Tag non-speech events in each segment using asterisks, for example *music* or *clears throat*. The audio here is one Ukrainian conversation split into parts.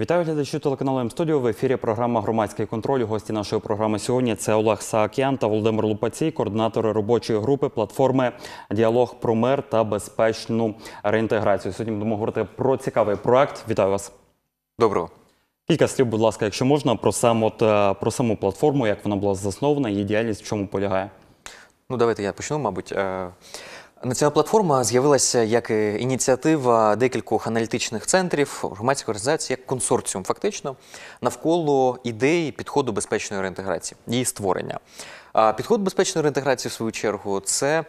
Вітаю глядачів телеканалу М-студіо. В ефірі програма Громадський контроль. Гості нашої програми сьогодні це Олег Саакян та Володимир Лупацій, координатори робочої групи платформи Діалог про мир та безпечну реінтеграцію. Сьогодні будемо говорити про цікавий проект. Вітаю вас. Доброго. Кілька слів, будь ласка, якщо можна, про сам от, е, про саму платформу, як вона була заснована, її діяльність в чому полягає. Ну, давайте я почну, мабуть. Е, Національна платформа з'явилася як ініціатива декількох аналітичних центрів громадської організації, як консорціум, фактично, навколо ідеї підходу безпечної реінтеграції, її створення. Підход безпечної реінтеграції, в свою чергу, це,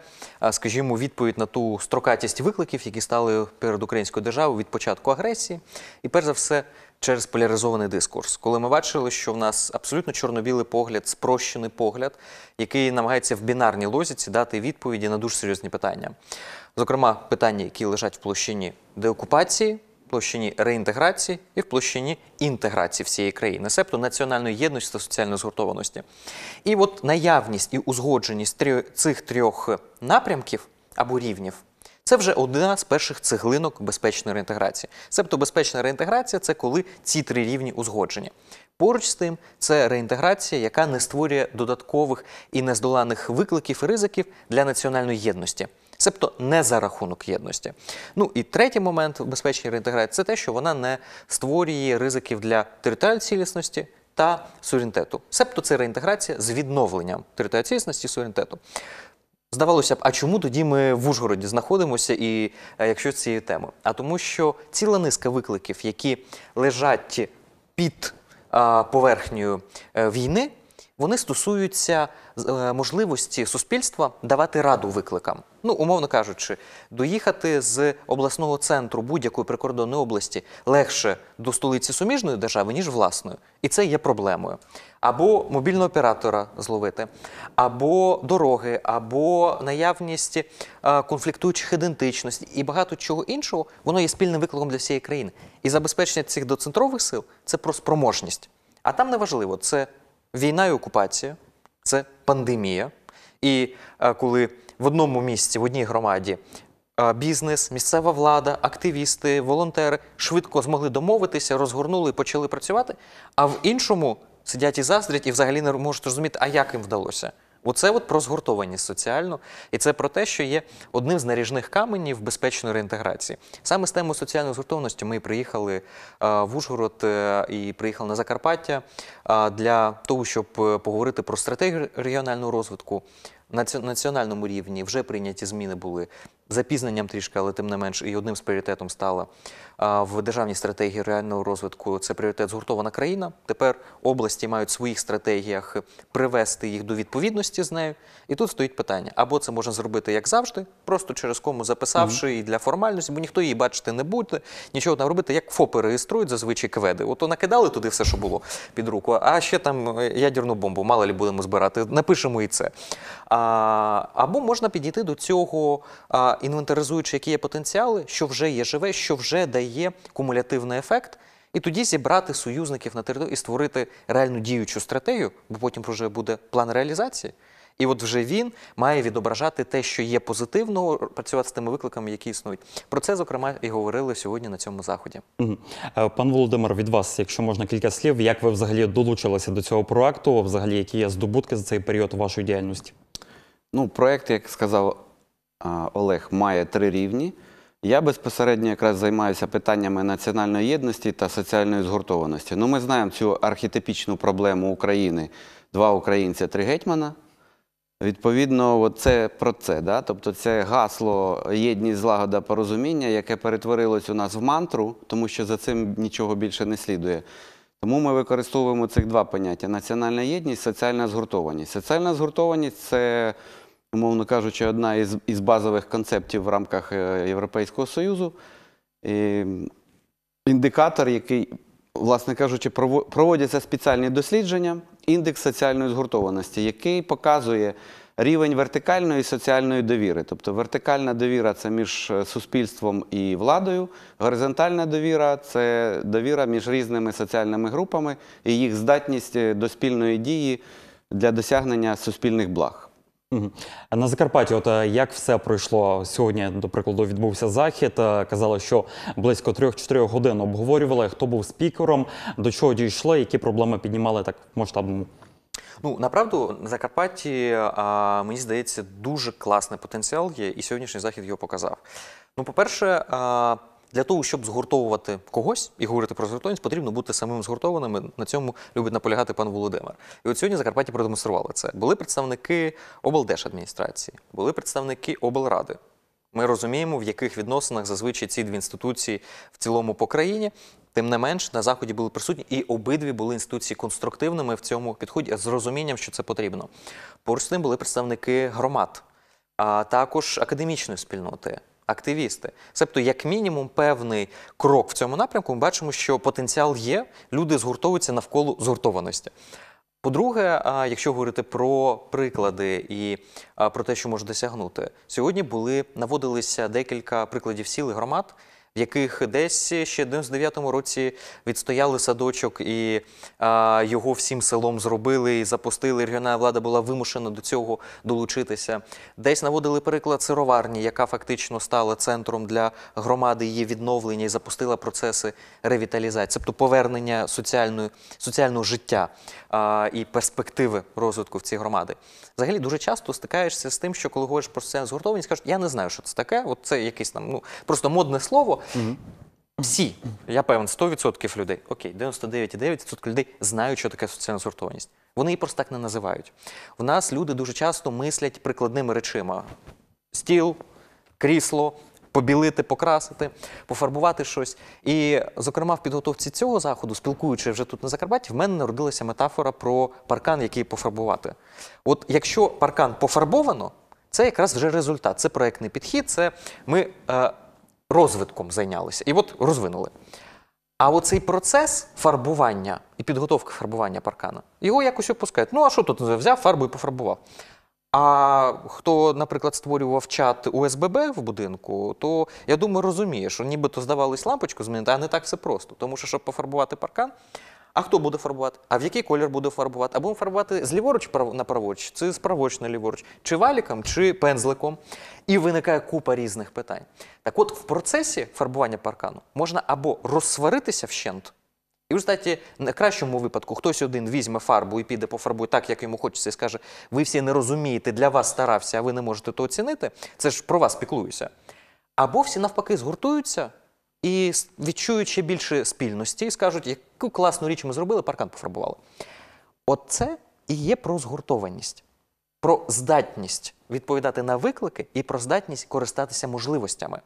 скажімо, відповідь на ту строкатість викликів, які стали перед українською державою від початку агресії, і перш за все через поляризований дискурс, коли ми бачили, що в нас абсолютно чорно-білий погляд, спрощений погляд, який намагається в бінарній лозіці дати відповіді на дуже серйозні питання, зокрема, питання, які лежать в площині деокупації. Площині реінтеграції і в площині інтеграції всієї країни, себто національної єдності та соціальної згуртованості. І от наявність і узгодженість цих трьох напрямків або рівнів це вже одна з перших цеглинок безпечної реінтеграції. Себто безпечна реінтеграція це коли ці три рівні узгоджені. Поруч з тим, це реінтеграція, яка не створює додаткових і нездоланих викликів і ризиків для національної єдності. Себто не за рахунок єдності. Ну і третій момент безпечної реінтеграції це те, що вона не створює ризиків для територіальної цілісності та суверенітету. Себто це реінтеграція з відновленням територіальної цілісності і суверенітету. Здавалося б, а чому тоді ми в Ужгороді знаходимося, і е, якщо цієї теми? А тому, що ціла низка викликів, які лежать під поверхнею е, війни, вони стосуються е, можливості суспільства давати раду викликам ну умовно кажучи, доїхати з обласного центру будь-якої прикордонної області легше до столиці суміжної держави, ніж власної, і це є проблемою. Або мобільного оператора зловити, або дороги, або наявність е, конфліктуючих ідентичностей і багато чого іншого, воно є спільним викликом для всієї країни. І забезпечення цих доцентрових сил це про спроможність. А там неважливо, це війна і окупація, це пандемія. І е, коли в одному місці, в одній громаді. Е, бізнес, місцева влада, активісти, волонтери швидко змогли домовитися, розгорнули і почали працювати. А в іншому сидять і заздрять, і взагалі не можуть розуміти, а як їм вдалося. Оце от про згуртованість соціальну, і це про те, що є одним з наріжних каменів безпечної реінтеграції. Саме з темою соціальної згуртованості ми приїхали е, в Ужгород е, і приїхали на Закарпаття для того, щоб поговорити про стратегію регіонального розвитку національному рівні вже прийняті зміни були запізненням трішки, але тим не менш, і одним з пріоритетом стала в державній стратегії реального розвитку. Це пріоритет згуртована країна. Тепер області мають в своїх стратегіях привести їх до відповідності з нею. І тут стоїть питання: або це можна зробити як завжди, просто через кому записавши mm і для формальності, бо ніхто її бачити не буде, нічого там робити. Як ФОПи реєструють зазвичай кведи. Ото накидали туди все, що було під руку. А ще там е, ядерну бомбу, мало лі будемо збирати. Напишемо і це. Або можна підійти до цього інвентаризуючи, які є потенціали, що вже є живе, що вже дає кумулятивний ефект, і тоді зібрати союзників на територію і створити реальну діючу стратегію, бо потім вже буде план реалізації. І от вже він має відображати те, що є позитивного, працювати з тими викликами, які існують. Про це зокрема і говорили сьогодні на цьому заході. Угу. Пан Володимир, від вас, якщо можна кілька слів, як ви взагалі долучилися до цього проекту? Взагалі, які є здобутки за цей період вашої діяльності? Ну, проект, як сказав Олег має три рівні. Я безпосередньо якраз займаюся питаннями національної єдності та соціальної згуртованості. Ну, ми знаємо цю архетипічну проблему України: два українця, три гетьмана. Відповідно, це про це. Да? Тобто, це гасло, єдність злагода порозуміння, яке перетворилось у нас в мантру, тому що за цим нічого більше не слідує. Тому ми використовуємо цих два поняття: національна єдність, соціальна згуртованість. Соціальна згуртованість це умовно кажучи, одна із із базових концептів в рамках е, Європейського Союзу. І Індикатор, який, власне кажучи, проводяться спеціальні дослідження, індекс соціальної згуртованості, який показує рівень вертикальної соціальної довіри. Тобто вертикальна довіра це між е, суспільством і владою, горизонтальна довіра це довіра між різними соціальними групами і їх здатність е, до спільної дії для досягнення суспільних благ. На Закарпатті, от е, як все пройшло сьогодні, до прикладу, відбувся захід. Е, казали, що близько 3-4 годин обговорювали, хто був спікером, до чого дійшли, які проблеми піднімали так масштабно. Ну направду на Закарпатті а, мені здається дуже класний потенціал є, і сьогоднішній захід його показав. Ну, по перше. Для того, щоб згуртовувати когось і говорити про згуртованість, потрібно бути самим згуртованими. На цьому любить наполягати пан Володимир. І от сьогодні Закарпаття продемонстрували це. Були представники облдержадміністрації, були представники облради. Ми розуміємо, в яких відносинах зазвичай ці дві інституції в цілому по країні. Тим не менш, на заході були присутні, і обидві були інституції конструктивними в цьому підході з розумінням, що це потрібно. Поруч з тим були представники громад, а також академічної спільноти активісти. Себто, як мінімум, певний крок в цьому напрямку, ми бачимо, що потенціал є, люди згуртовуються навколо згуртованості. По-друге, якщо говорити про приклади і про те, що можна досягнути, сьогодні були наводилися декілька прикладів сіл і громад, в яких десь ще в 99 році відстояли садочок і а, його всім селом зробили і запустили. Регіональна влада була вимушена до цього долучитися. Десь наводили приклад сироварні, яка фактично стала центром для громади її відновлення і запустила процеси ревіталізації, тобто повернення соціальної, соціального життя а, і перспективи розвитку в цій громади. Взагалі дуже часто стикаєшся з тим, що коли говориш про соціальну згуртованість, кажуть, я не знаю, що це таке. От це якесь там ну просто модне слово. Всі, я певен, 100% людей, окей, 99,9% людей знають, що таке соціальна сортованість. Вони її просто так не називають. В нас люди дуже часто мислять прикладними речима: стіл, крісло, побілити, покрасити, пофарбувати щось. І, зокрема, в підготовці цього заходу, спілкуючи вже тут на Закарпатті, в мене народилася метафора про паркан, який пофарбувати. От якщо паркан пофарбовано, це якраз вже результат, це проектний підхід. Це ми е, розвитком зайнялися і от розвинули. А оцей процес фарбування і підготовки фарбування паркана його якось опускають. Ну а що тут взяв фарбу і пофарбував? А хто, наприклад, створював чат УСББ в будинку, то я думаю, розуміє, що нібито здавалось лампочку змінити, а не так все просто, тому що щоб пофарбувати паркан. А хто буде фарбувати? А в який колір буде фарбувати? А будемо фарбувати зліворуч ліворуч на правоч, чи з на ліворуч, чи валіком, чи пензликом. І виникає купа різних питань. Так от, в процесі фарбування паркану можна або розсваритися вщент. І в результаті, на кращому випадку, хтось один візьме фарбу і піде пофарбує так, як йому хочеться, і скаже: ви всі не розумієте, для вас старався, а ви не можете то оцінити. Це ж про вас піклуюся. Або всі навпаки згуртуються і відчують ще більше спільності, і скажуть, яку класну річ ми зробили, паркан пофарбували. Оце і є про згуртованість, про здатність відповідати на виклики і про здатність користатися можливостями.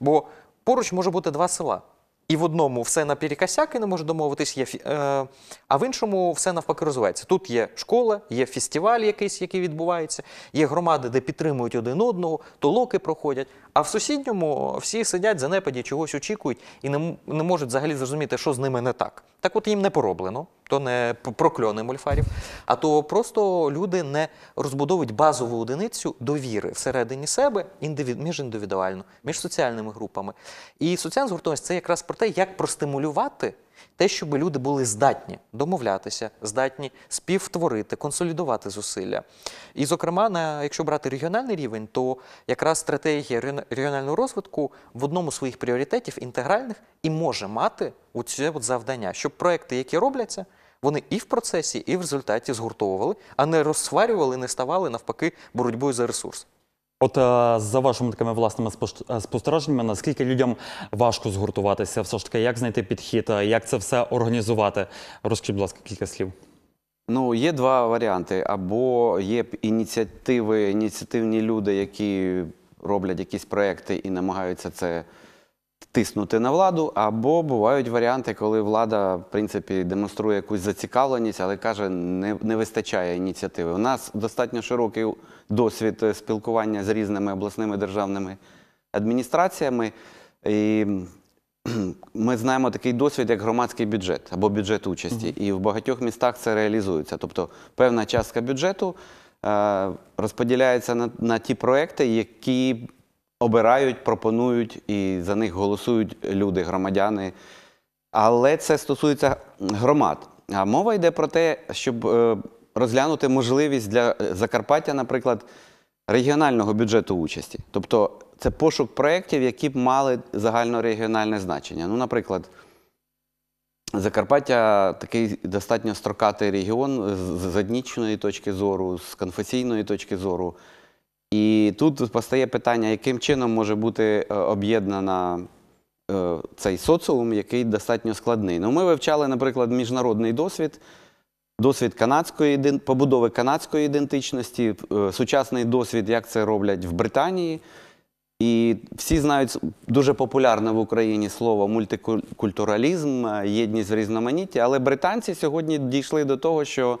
Бо поруч може бути два села. І в одному все наперекосяк і не може домовитись, є, е, а в іншому все навпаки розвивається. Тут є школа, є фестиваль якийсь, який відбувається, є громади, де підтримують один одного, толоки проходять. А в сусідньому всі сидять занепаді, чогось очікують і не, не можуть взагалі зрозуміти, що з ними не так. Так от їм не пороблено, то не прокльони мульфарів. а то просто люди не розбудовують базову одиницю довіри всередині себе індивід, між індивідуально, між соціальними групами. І соціальна згуртованість це якраз про те, як простимулювати. Те, щоб люди були здатні домовлятися, здатні співтворити, консолідувати зусилля. І, зокрема, на якщо брати регіональний рівень, то якраз стратегія регіонального розвитку в одному з своїх пріоритетів інтегральних і може мати оце от завдання, щоб проекти, які робляться, вони і в процесі, і в результаті згуртовували, а не розсварювали, не ставали навпаки боротьбою за ресурс. От е, за вашими такими власними е, спостереженнями, наскільки людям важко згуртуватися, все ж таки, як знайти підхід, е, як це все організувати? Розкажіть, будь ласка, кілька слів. Ну, є два варіанти: або є ініціативи, ініціативні люди, які роблять якісь проекти і намагаються це тиснути на владу, або бувають варіанти, коли влада в принципі демонструє якусь зацікавленість, але каже, не, не вистачає ініціативи. У нас достатньо широкий досвід е, спілкування з різними обласними державними адміністраціями. І *clears throat* ми знаємо такий досвід, як громадський бюджет або бюджет участі, і в багатьох містах це реалізується. Тобто певна частка бюджету е, розподіляється на, на ті проекти, які обирають, пропонують і за них голосують люди, громадяни. Але це стосується громад. А мова йде про те, щоб е, розглянути можливість для Закарпаття, наприклад, регіонального бюджету участі. Тобто це пошук проєктів, які б мали загальнорегіональне значення. Ну, наприклад, Закарпаття такий достатньо строкатий регіон з однічної точки зору, з конфесійної точки зору. І тут постає питання, яким чином може бути е, об'єднана е, цей соціум, який достатньо складний. Ну, Ми вивчали, наприклад, міжнародний досвід, досвід канадської побудови канадської ідентичності, е, сучасний досвід, як це роблять в Британії. І всі знають дуже популярне в Україні слово мультикультуралізм, єдність в різноманітті, але британці сьогодні дійшли до того, що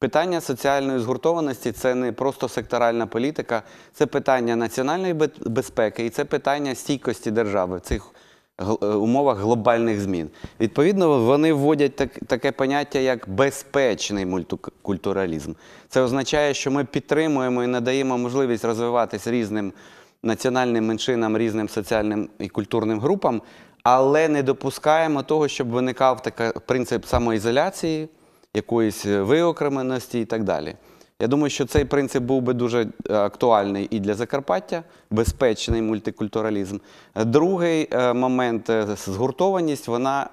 Питання соціальної згуртованості це не просто секторальна політика, це питання національної безпеки і це питання стійкості держави в цих е, умовах глобальних змін. Відповідно, вони вводять таке поняття як безпечний мультикультуралізм. Це означає, що ми підтримуємо і надаємо можливість розвиватись різним національним меншинам, різним соціальним і культурним групам, але не допускаємо того, щоб виникав такий принцип самоізоляції якоїсь е, виокремленості і так далі. Я думаю, що цей принцип був би дуже е, актуальний і для Закарпаття, безпечний мультикультуралізм. Другий е, момент згуртованість вона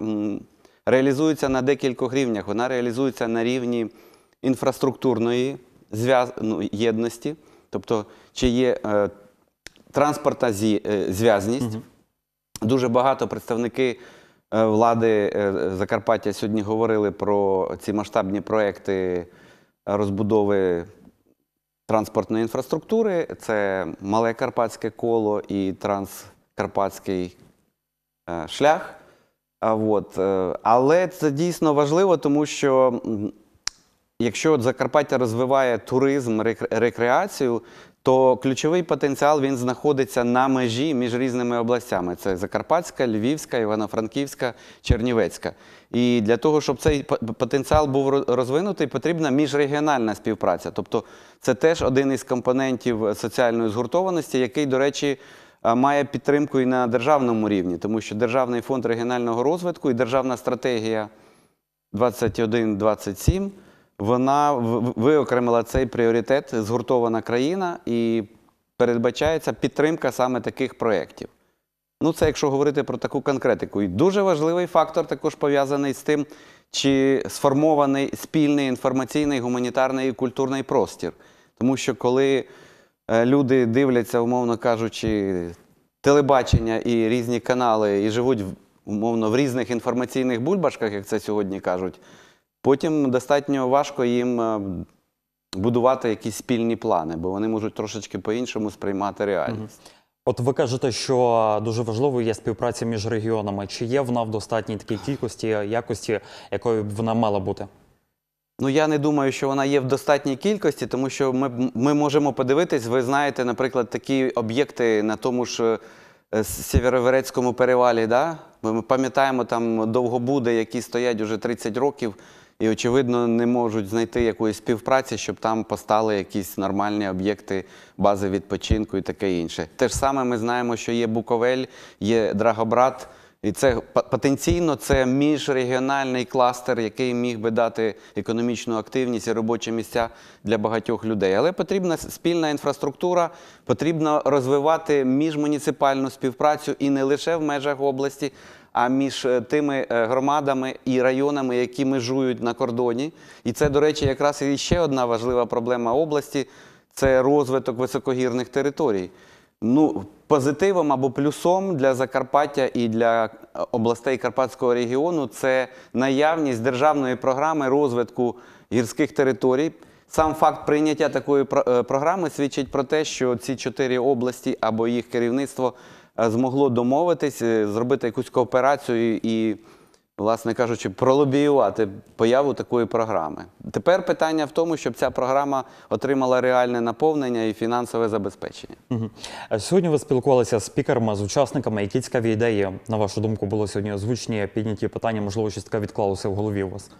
реалізується на декількох рівнях. Вона реалізується на рівні інфраструктурної ну, єдності, тобто чи є транспортна зв'язність. Дуже багато представників. Е, влади е, Закарпаття сьогодні говорили про ці масштабні проекти розбудови транспортної інфраструктури. Це мале карпатське коло і транскарпатський е, шлях. От. Але це дійсно важливо, тому що якщо Закарпаття розвиває туризм, рекреацію, то ключовий потенціал він знаходиться на межі між різними областями: це Закарпатська, Львівська, Івано-Франківська, Чернівецька. І для того, щоб цей потенціал був розвинутий, потрібна міжрегіональна співпраця. Тобто, це теж один із компонентів соціальної згуртованості, який, до речі, має підтримку і на державному рівні, тому що Державний фонд регіонального розвитку і державна стратегія 21-27 вона виокремила цей пріоритет згуртована країна і передбачається підтримка саме таких проєктів. Ну, це якщо говорити про таку конкретику. І дуже важливий фактор також пов'язаний з тим, чи сформований спільний інформаційний, гуманітарний і культурний простір. Тому що коли е, люди дивляться, умовно кажучи, телебачення і різні канали і живуть умовно в різних інформаційних бульбашках, як це сьогодні кажуть. Потім достатньо важко їм е, будувати якісь спільні плани, бо вони можуть трошечки по-іншому сприймати реальність. От ви кажете, що дуже важливою є співпраця між регіонами. Чи є вона в достатній такій кількості якості, якою б вона мала бути? Ну, я не думаю, що вона є в достатній кількості, тому що ми ми можемо подивитись, ви знаєте, наприклад, такі об'єкти на тому ж е, Сєвєроверецькому перевалі. да? Ми пам'ятаємо там довгобуди, які стоять уже 30 років і, очевидно, не можуть знайти якоїсь співпраці, щоб там постали якісь нормальні об'єкти бази відпочинку і таке інше. Те ж саме ми знаємо, що є Буковель, є Драгобрат. І це потенційно це міжрегіональний кластер, який міг би дати економічну активність і робочі місця для багатьох людей. Але потрібна спільна інфраструктура, потрібно розвивати міжмуніципальну співпрацю і не лише в межах області, а між е, тими е, громадами і районами, які межують на кордоні. І це, до речі, якраз і ще одна важлива проблема області це розвиток високогірних територій. Ну, Позитивом або плюсом для Закарпаття і для е, областей Карпатського регіону це наявність державної програми розвитку гірських територій. Сам факт прийняття такої програми свідчить про те, що ці чотири області або їх керівництво. Е, змогло домовитись, е, зробити якусь кооперацію і, власне кажучи, пролобіювати появу такої програми. Тепер питання в тому, щоб ця програма отримала реальне наповнення і фінансове забезпечення. Е, сьогодні ви спілкувалися з спікерами, з учасниками. Які цікаві ідеї, на вашу думку, було сьогодні озвучені, підняті питання, можливо, щось таке відклалося в голові у вас.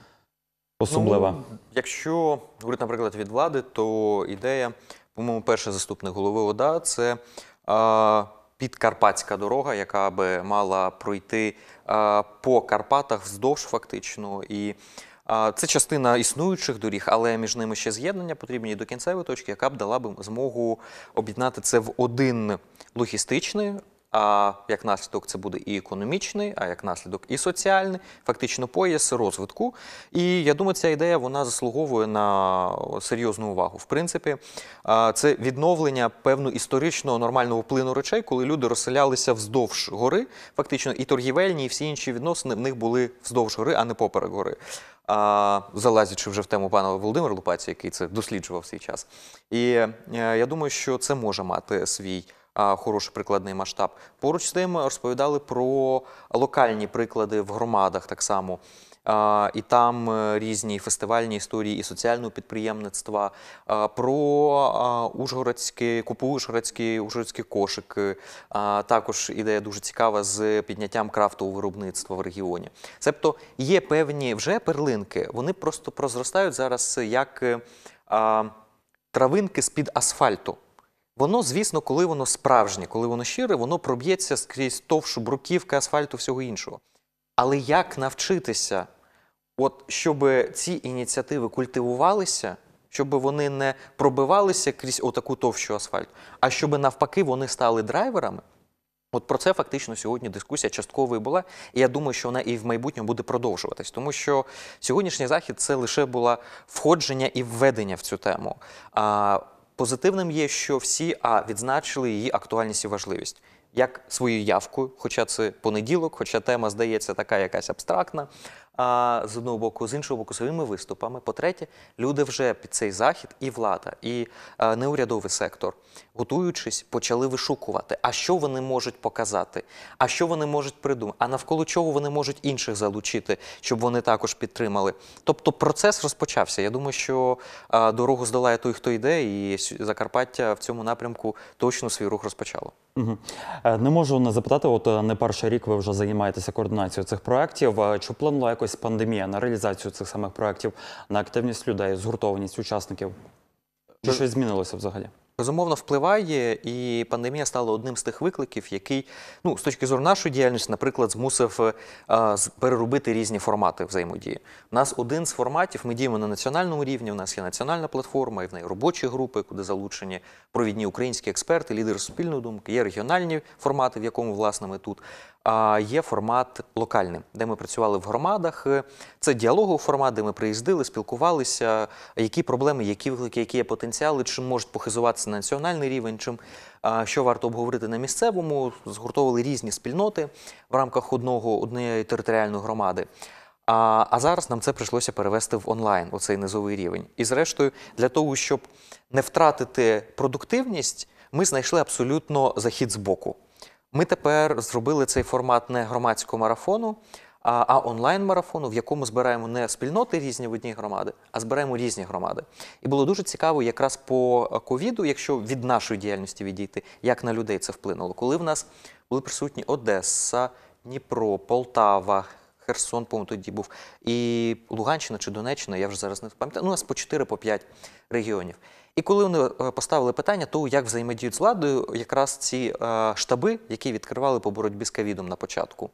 Особлива. Ну, якщо говорити, наприклад, від влади, то ідея, по-моєму, перший заступник голови ОДА це а, підкарпатська дорога, яка би мала пройти е, по Карпатах вздовж фактично. І е, це частина існуючих доріг, але між ними ще з'єднання потрібні до кінцевої точки, яка б дала б змогу об'єднати це в один логістичний а як наслідок це буде і економічний, а як наслідок, і соціальний, фактично пояс розвитку. І я думаю, ця ідея вона заслуговує на серйозну увагу. В принципі, це відновлення певно історичного нормального плину речей, коли люди розселялися вздовж гори. Фактично, і торгівельні, і всі інші відносини в них були вздовж гори, а не поперек гори. А, залазячи вже в тему пана Володимира Лупаці, який це досліджував в свій час. І е, я думаю, що це може мати свій хороший прикладний масштаб. Поруч з тим е, розповідали про локальні приклади в громадах так само. І там е, різні фестивальні історії і соціального підприємництва, про ужгородські купу ужгородські, ужгородські кошики. Також ідея дуже цікава з підняттям крафтового виробництва в регіоні. Тобто є певні вже перлинки, вони просто прозростають зараз як е, травинки з під асфальту. Воно, звісно, коли воно справжнє, коли воно щире, воно проб'ється скрізь товшу, бруківки, асфальту, всього іншого. Але як навчитися, от щоб ці ініціативи культивувалися, щоб вони не пробивалися крізь отаку товщу асфальт, а щоб навпаки вони стали драйверами? От про це фактично сьогодні дискусія частково і була, і я думаю, що вона і в майбутньому буде продовжуватись, тому що сьогоднішній захід це лише було входження і введення в цю тему. Позитивним є, що всі а відзначили її актуальність і важливість як свою явку, хоча це понеділок, хоча тема здається така якась абстрактна а з одного боку, з іншого боку, своїми виступами. По-третє, люди вже під цей захід, і влада, і е, неурядовий сектор, готуючись, почали вишукувати, а що вони можуть показати, а що вони можуть придумати, а навколо чого вони можуть інших залучити, щоб вони також підтримали. Тобто процес розпочався. Я думаю, що е, дорогу здолає той, хто йде, і Закарпаття в цьому напрямку точно свій рух розпочало. Угу. Не можу не запитати, от не перший рік ви вже займаєтеся координацією цих проєктів. Чи планувала якось? запис пандемія на реалізацію цих самих проєктів, на активність людей, згуртованість учасників? Чи е, щось змінилося взагалі? Безумовно, впливає, і пандемія стала одним з тих викликів, який, ну з точки зору нашої діяльності, наприклад, змусив а, е, переробити різні формати взаємодії. У нас один з форматів, ми діємо на національному рівні. У нас є національна платформа, і в неї робочі групи, куди залучені провідні українські експерти, лідери суспільної думки, є регіональні формати, в якому власне ми тут є формат локальний, де ми працювали в громадах. Це діалоговий формат, де ми приїздили, спілкувалися, які проблеми, які виклики, які є потенціали, чим можуть похизуватися на національний рівень, чим що варто обговорити на місцевому. Згуртовували різні спільноти в рамках одного однієї територіальної громади. А а зараз нам це прийшлося перевести в онлайн, оцей низовий рівень. І зрештою, для того, щоб не втратити продуктивність, ми знайшли абсолютно захід з боку. Ми тепер зробили цей формат не громадського марафону, а онлайн-марафону, в якому збираємо не спільноти різні в одній громади, а збираємо різні громади. І було дуже цікаво, якраз по ковіду, якщо від нашої діяльності відійти, як на людей це вплинуло. Коли в нас були присутні Одеса, Дніпро, Полтава. Херсон, по тоді був, і Луганщина чи Донеччина, я вже зараз не пам'ятаю. Ну, у нас по 4-5 по регіонів. І коли вони е, поставили питання, то як взаємодіють з владою якраз ці е, штаби, які відкривали по боротьбі з ковідом на початку.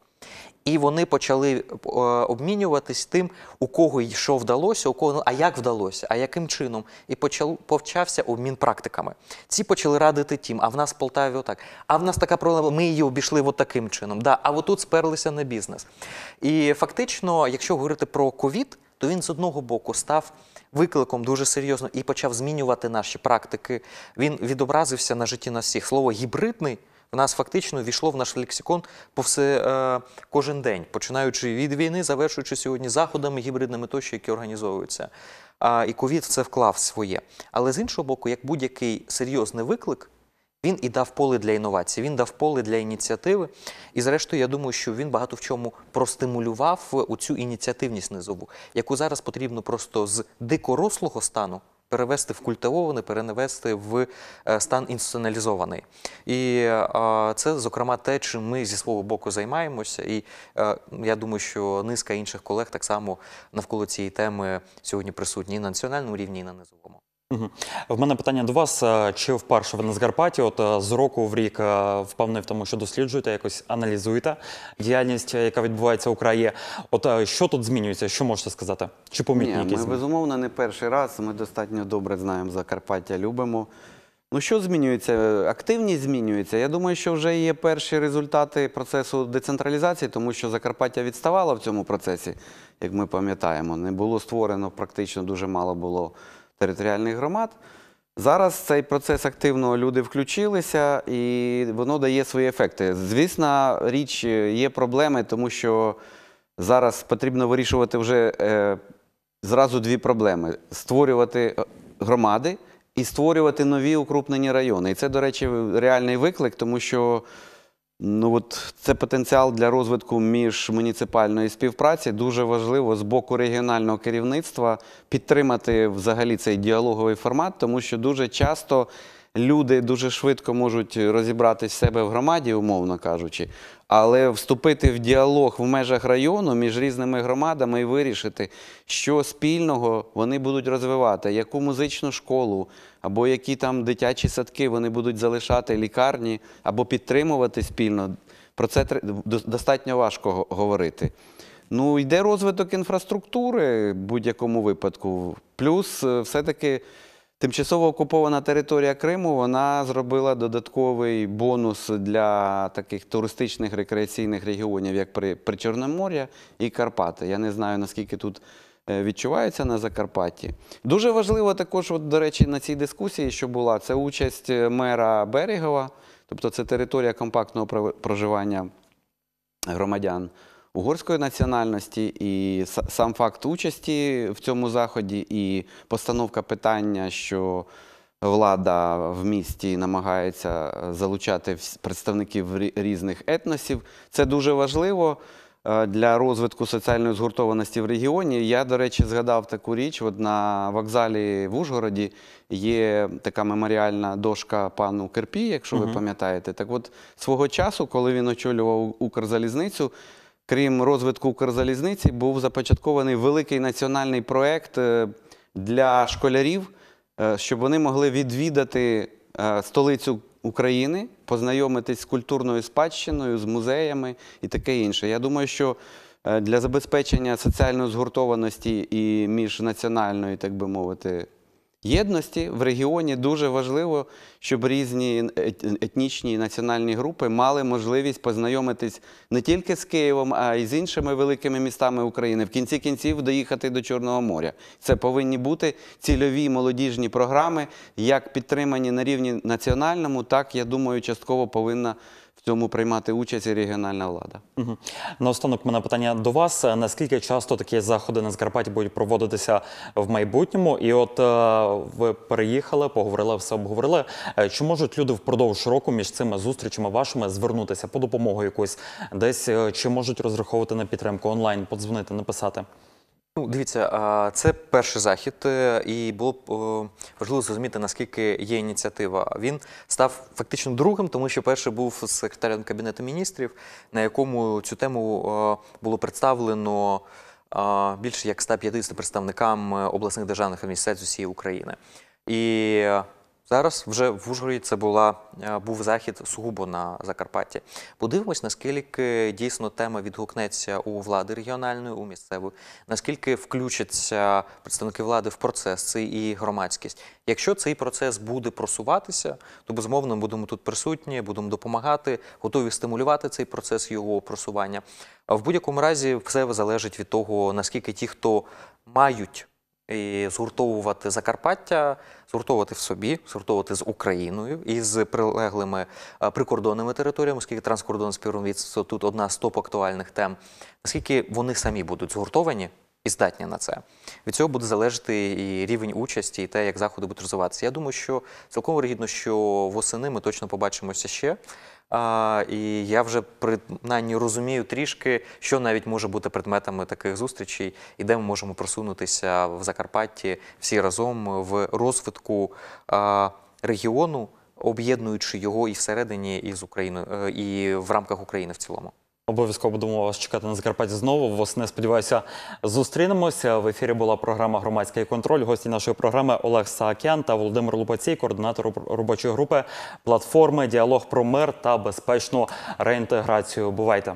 І вони почали е, обмінюватись тим, у кого й що вдалося, у кого ну, а як вдалося, а яким чином. І почав повчався обмін практиками. Ці почали радити тім, а в нас в Полтаві отак. А в нас така проблема, ми її обійшли от таким чином. Да, А отут сперлися на бізнес. І фактично, якщо говорити про ковід, то він з одного боку став викликом дуже серйозно і почав змінювати наші практики. Він відобразився на житті нас всіх. Слово гібридний в нас фактично війшло в наш лексикон повсе е, кожен день, починаючи від війни, завершуючи сьогодні заходами гібридними тощо, які організовуються. А, і ковід це вклав своє. Але з іншого боку, як будь-який серйозний виклик, він і дав поле для інновацій, він дав поле для ініціативи. І, зрештою, я думаю, що він багато в чому простимулював е, у цю ініціативність низову, яку зараз потрібно просто з дикорослого стану перевести в культивований, перевести в е, стан інституціоналізований. І е, це, зокрема, те, чим ми зі свого боку займаємося. І я думаю, що низка інших колег так само навколо цієї теми сьогодні присутні і на національному рівні, і на низовому. В мене питання до вас: е, чи вперше ви на Закарпатті, От е, з року в рік е, впевнений в тому, що досліджуєте, якось аналізуєте діяльність, яка відбувається в Україні. От що тут змінюється? Що можете сказати? Чи помітні Ні, якісь? Ми безумовно не перший раз. Ми достатньо добре знаємо Закарпаття, любимо. Ну, що змінюється? Активність змінюється. Я думаю, що вже є перші результати процесу децентралізації, тому що Закарпаття відставало в цьому процесі, як ми пам'ятаємо. Не було створено, практично дуже мало було територіальних громад. Зараз цей процес активно люди включилися і воно дає свої ефекти. Звісно, річ е, є проблеми, тому що зараз потрібно вирішувати вже е, зразу дві проблеми: створювати е, громади і створювати нові укрупнені райони. І це, до речі, реальний виклик, тому що. Ну от це потенціал для розвитку міжмуніципальної співпраці. Дуже важливо з боку регіонального керівництва підтримати взагалі цей діалоговий формат, тому що дуже часто люди дуже швидко можуть розібрати себе в громаді, умовно кажучи, але вступити в діалог в межах району між різними громадами і вирішити, що спільного вони будуть розвивати, яку музичну школу або які там дитячі садки вони будуть залишати лікарні або підтримувати спільно. Про це достатньо важко говорити. Ну, йде розвиток інфраструктури в будь-якому випадку. Плюс е, все-таки Тимчасово окупована територія Криму вона зробила додатковий бонус для таких туристичних рекреаційних регіонів, як при, при і Карпати. Я не знаю, наскільки тут е, відчувається на Закарпатті. Дуже важливо також, от, до речі, на цій дискусії, що була, це участь е, мера Берегова, тобто це територія компактного проживання громадян угорської національності, і сам факт участі в цьому заході, і постановка питання, що влада в місті намагається е, залучати представників різних етносів, це дуже важливо. Е, для розвитку соціальної згуртованості в регіоні я, до речі, згадав таку річ. От на вокзалі в Ужгороді є така меморіальна дошка пану Керпі, якщо ви угу. пам'ятаєте. Так от свого часу, коли він очолював Укрзалізницю, крім розвитку Укрзалізниці, був започаткований великий національний проект е, для школярів, е, щоб вони могли відвідати е, столицю України, познайомитись з культурною спадщиною, з музеями і таке інше. Я думаю, що для забезпечення соціальної згуртованості і міжнаціональної, так би мовити єдності в регіоні дуже важливо, щоб різні етнічні і національні групи мали можливість познайомитись не тільки з Києвом, а й з іншими великими містами України. В кінці кінців доїхати до Чорного моря. Це повинні бути цільові молодіжні програми, як підтримані на рівні національному, так я думаю, частково повинна цьому приймати участь і регіональна влада. Угу. Наостанок мене питання до вас: е, наскільки часто такі заходи на Закарпатті будуть проводитися в майбутньому? І от е, ви переїхали, поговорили, все обговорили. Е, чи можуть люди впродовж року між цими зустрічами вашими звернутися по допомогу якусь десь? Чи можуть розраховувати на підтримку онлайн, подзвонити, написати? Ну, дивіться, це перший захід, е, і було б е, важливо зрозуміти, наскільки є ініціатива. Він став фактично другим, тому що перший був секретарем кабінету міністрів, на якому цю тему е, було представлено більше як 150 представникам обласних державних адміністрацій усієї України. І Зараз вже в Ужгороді це була е, був захід сугубо на Закарпатті. Подивимось, наскільки дійсно тема відгукнеться у влади регіональної, у місцевої, наскільки включаться представники влади в процес це і громадськість. Якщо цей процес буде просуватися, то безумовно будемо тут присутні, будемо допомагати, готові стимулювати цей процес його просування. в будь-якому разі, все залежить від того, наскільки ті, хто мають і згуртовувати Закарпаття, згуртовувати в собі, згуртовувати з Україною і з прилеглими е, прикордонними територіями, оскільки транскордон співробітництво тут одна з топ актуальних тем. Наскільки вони самі будуть згуртовані? І здатні на це від цього буде залежати і рівень участі, і те, як заходи будуть розвиватися. Я думаю, що цілком вирогідно, що восени ми точно побачимося ще. І я вже принаймні розумію трішки, що навіть може бути предметами таких зустрічей, і де ми можемо просунутися в Закарпатті всі разом в розвитку регіону, об'єднуючи його і всередині, і з Україною е, і в рамках України в цілому. Обов'язково будемо вас чекати на Закарпатті знову. Восне сподіваюся, зустрінемося. В ефірі була програма Громадський контроль. Гості нашої програми Олег Саакян та Володимир Лупацій, координатор робочої групи платформи Діалог про мир та безпечну реінтеграцію. Бувайте.